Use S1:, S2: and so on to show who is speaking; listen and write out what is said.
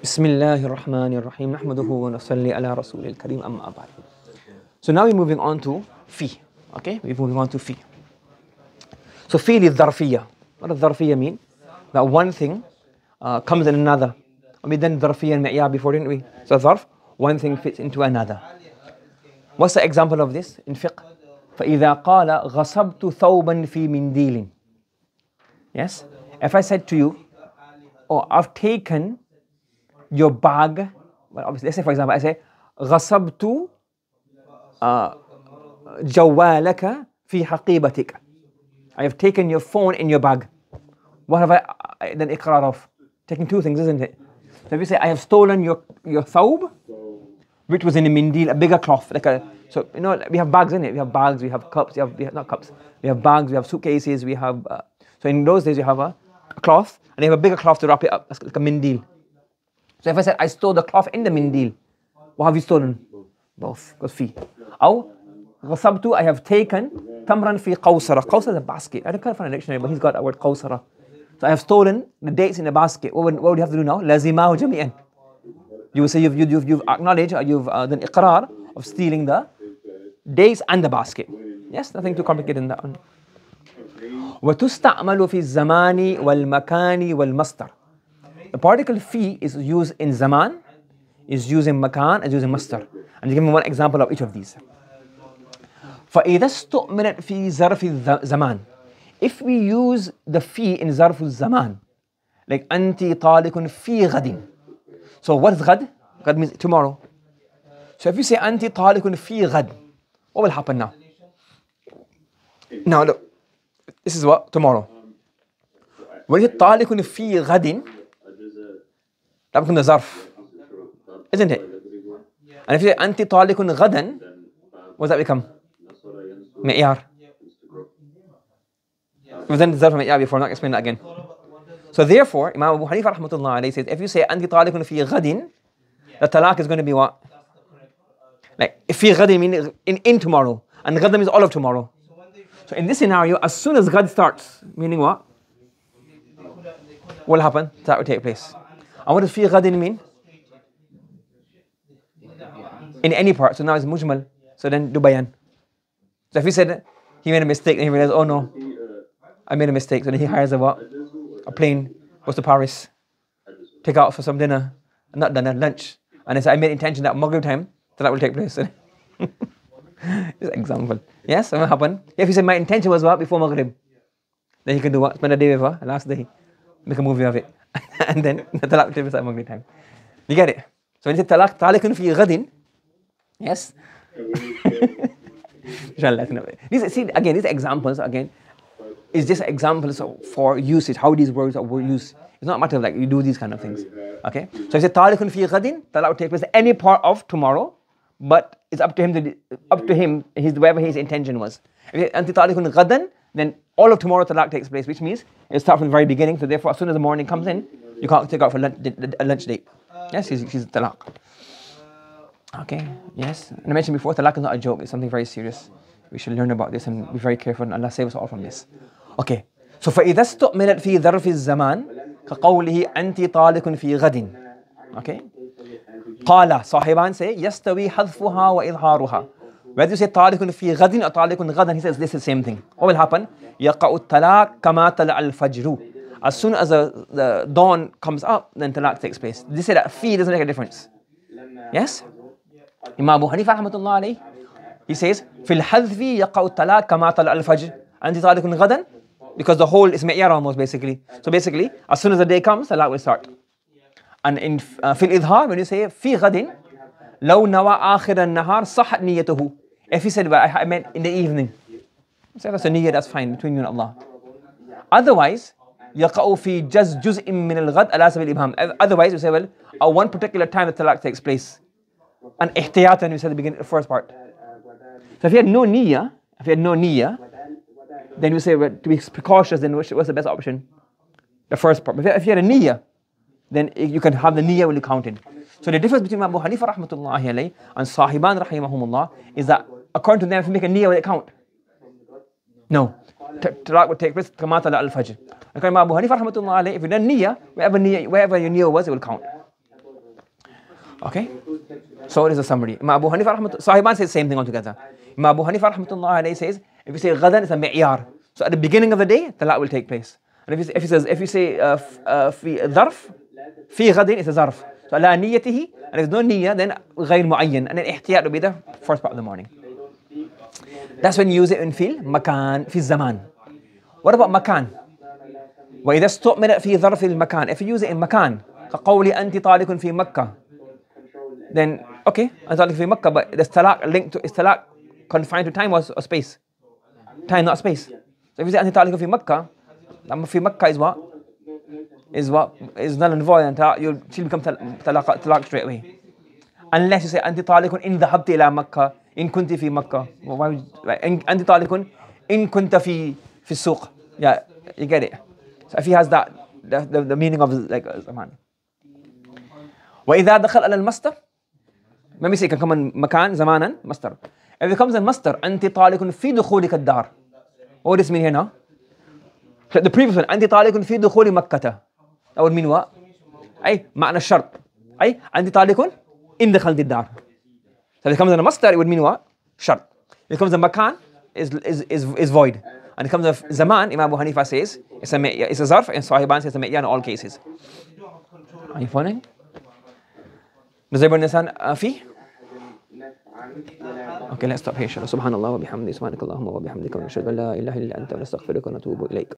S1: بسم الله الرحمن الرحيم نحمده ونصلي على رسول الكريم أما بعد So now we're moving on to في okay we're moving on to في So في للظرفية what does الظرفية mean that one thing uh, comes in another we then ظرفية المعيار before didn't we so ظرف one thing fits into another What's the example of this in fiqh فإذا قال غصبت ثوبا في منديل Yes if I said to you oh I've taken your bag. Well, obviously, let's say, for example, I say, غصبت جوالك في حقيبتك. I have taken your phone in your bag. What have I uh, then iqrar of? Taking two things, isn't it? So if you say, I have stolen your, your thawb, which was in a mindil, a bigger cloth, like a, so, you know, we have bags in it. We have bags, we have cups, we have, we have not cups, we have bags, we have suitcases, we have, uh, so in those days you have a, a cloth, and you have a bigger cloth to wrap it up, like a mindil. So if I said I stole the cloth in the mindil, what have you stolen? Both. Because fee. Or غصبت I have taken تمرا fi qawsara. Qawsara is a basket. I don't can't find a dictionary, but he's got that word qawsara. So I have stolen the dates in the basket. What would, what would you have to do now? لزماه جميعا. You would say you've, you've, you've acknowledged or you've uh, done iqrar of stealing the dates and the basket. Yes, nothing too complicated in that one. وتستعمل في الزمان والمكان والمصدر. The particle fi is used in zaman, is used in makan, is used in mustar, and give me one example of each of these. فإذا استؤمنت في ظرف zaman, If we use the fi in ظرف zaman, like أنت طالق في غد. So what is غد? غد means tomorrow. So if you say أنت طالق في غد, what will happen now? Now look, this is what tomorrow. you طالق في غد ربكم ده ظرف isn't it and if you say أنت طالق غدا what's that become معيار we've done ظرف معيار before I'm not explain that again so therefore Imam Abu Hanifa rahmatullah alayhi says if you say أنت طالق في غد the talaq is going to be what like if في غد means in, in tomorrow and غد means all of tomorrow so in this scenario as soon as غد starts meaning what what will happen that will take place عمود في غد mean? In any part. So now it's mujmal. So then do bayan. So if he said he made a mistake, and he realized, oh no, I made a mistake. So then he hires a what? A plane, goes to Paris, take out for some dinner, and not dinner, lunch. And I said, I made intention that Maghrib time, so that will take place. So Just example. Yes, what happened? If he said, my intention was what? Before Maghrib. Then he can do what? Spend a day with her, last day make a movie of it. and then the talaq will be a the time. You get it? So when you say talaq, talikun fi ghadin, yes? these, see, again, these examples, again, it's just examples for usage, how these words are used. It's not a matter of like you do these kind of things. Okay? So if you say talikun fi ghadin, talaq will take place any part of tomorrow, but it's up to him to, up to him, his whatever his intention was. If you anti talikun ghadan, then all of tomorrow talak takes place, which means it starts from the very beginning. So therefore, as soon as the morning comes in, you can't take out for lunch, a lunch date. Yes, she's, she's talak. Okay, yes. And I mentioned before, talak is not a joke. It's something very serious. We should learn about this and be very careful. And Allah save us all from this. Okay. So فإذا استعملت في ظرف الزمان كقوله أنت طالق في غد. Okay. قال صاحبان say يستوي حذفها وإظهارها. whether you say talikun fi ghadin or talikun ghadan, he says this is the same thing what will happen يقع الطلاق كما طلع fajru. as soon as the, the dawn comes up then talaq takes place they say that fi doesn't make a difference yes Imam Abu Hanifa rahmatullah alayhi, he says في الحذف يقع الطلاق كما طلع الفجر أنت طارق غدا because the whole is mi'yar almost basically so basically as soon as the day comes talaq will start and in uh, في الإظهار when you say في غد لو نوى آخر النهار صحت نيته If he said, well, I, meant in the evening, say that's a niya, that's fine, between you and Allah. Otherwise, يقع في just جزء من الغد Otherwise, you say, well, at one particular time the talaq takes place. And ihtiyatan, we said the beginning, the first part. So if you had no niyyah, if you had no niyyah, then you say, well, to be precautious, then what's the best option? The first part. But if you had a niyyah, then you can have the niyyah when you count in. So the difference between Abu Hanifa rahmatullahi alayhi and Sahiban rahimahumullah is that according to them, if you make a niyyah will it count? No. Talaq would take place, kama tala al-fajr. According to Abu Hanifa if you done niyyah, wherever, wherever your niyyah was, it will count. Okay? So it is a summary. Imam Abu Hanifa Sahiban says the same thing altogether. Imam Abu Hanifa says, if you say ghadan, it's a mi'yar. So at the beginning of the day, talaq will take place. And if you, if you, says, if you say uh, uh, fi dharf, fi ghadin, it's a zarf. So ala niyatihi, and there's no niyyah, then غير معين. And then ihtiyat will be the first part of the morning. That's when you use it in fi'l makan, في الزمان. What about makan? وإذا استعمل في ظرف المكان if you use it in مكان كقولي أنت طالق في مكة then okay أنت طالق في مكة but the طلاق linked to is confined to time or, or space time not space so if you say أنت طالق في مكة لما في مكة is what is what is null and void and طلاق you'll she'll become طلاق طلاق straight away unless you say أنت طالق إن ذهبت إلى مكة إن كنت في مكة أنت طالق إن كنت في في السوق يا يو جيت ات سو اف هي هاز ذات ذا the, the meaning of زمان وإذا دخل على المصدر ما بيصير كان كمان مكان زمانا مصدر اذا كمز comes أنت طالق في دخولك الدار what does هنا ذا previous أنت طالق في دخول مكة أو المنوى أي معنى الشرط أي أنت طالق إن دخلت الدار So if it comes in a masdar, it would mean what? Shart. If it comes in makan, is, is, is, is void. And it comes in zaman, Imam Abu Hanifa says, it's a, it's a zarf, and Sahiban says it's a me'ya in all cases. Are you following? Does everyone understand uh, fee? Okay, let's stop here. Subhanallah wa bihamdi, subhanakallahumma wa bihamdika, wa nashhadu an la ilaha illa anta, wa nastaghfiruka wa natubu ilayk.